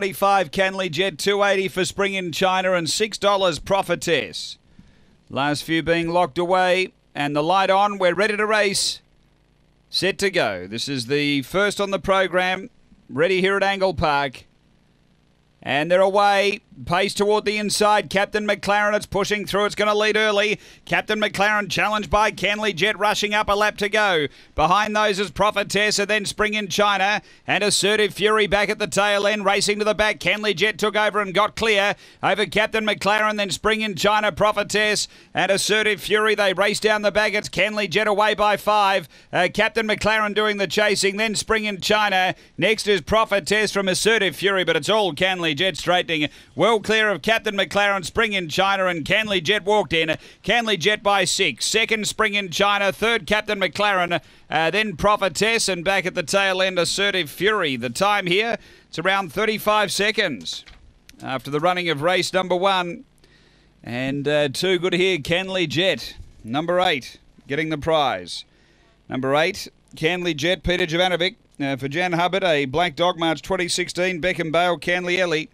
195 Canley Jet, 280 for Spring in China, and $6 Prophetess. Last few being locked away, and the light on. We're ready to race. Set to go. This is the first on the program. Ready here at Angle Park. And they're away. Pace toward the inside. Captain McLaren, it's pushing through. It's going to lead early. Captain McLaren challenged by Canley Jet, rushing up a lap to go. Behind those is Prophetess and then Spring in China. And Assertive Fury back at the tail end, racing to the back. Canley Jet took over and got clear. Over Captain McLaren, then Spring in China, Prophetess and Assertive Fury. They race down the back. It's Canley Jet away by five. Uh, Captain McLaren doing the chasing, then Spring in China. Next is Prophetess from Assertive Fury, but it's all Canley Jet straightening. Well clear of Captain McLaren, Spring in China, and Canley Jet walked in. Canley Jet by six. Second, Spring in China. Third, Captain McLaren. Uh, then Prophetess, and back at the tail end, Assertive Fury. The time here, it's around 35 seconds after the running of race number one. And uh, two good here, Canley Jet, number eight, getting the prize. Number eight, Canley Jet, Peter Jovanovic. Uh, for Jan Hubbard, a Black Dog March 2016, Beckham Bale, Canley Ellie.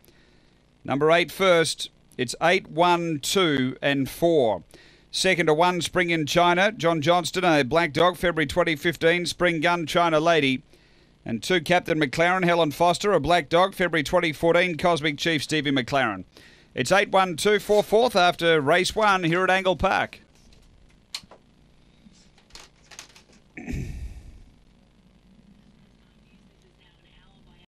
Number eight first. It's 8, 1, 2, and 4. Second to one, Spring in China, John Johnston, a black dog, February 2015, Spring Gun China Lady. And two, Captain McLaren, Helen Foster, a black dog, February 2014, Cosmic Chief Stevie McLaren. It's 8 1 2 4 after race one here at Angle Park.